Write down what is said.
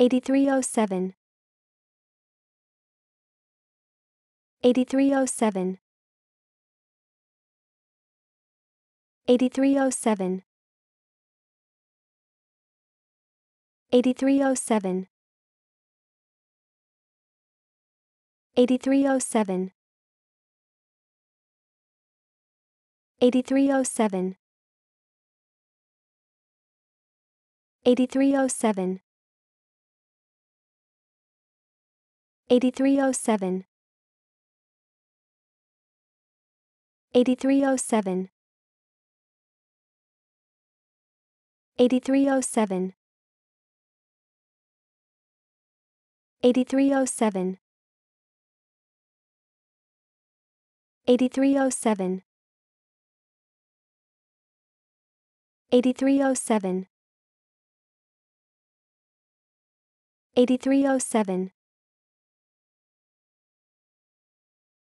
8307 8307 8307 8307 8307 8307 8307 8307 8307 8307 8307 8307 8307 8307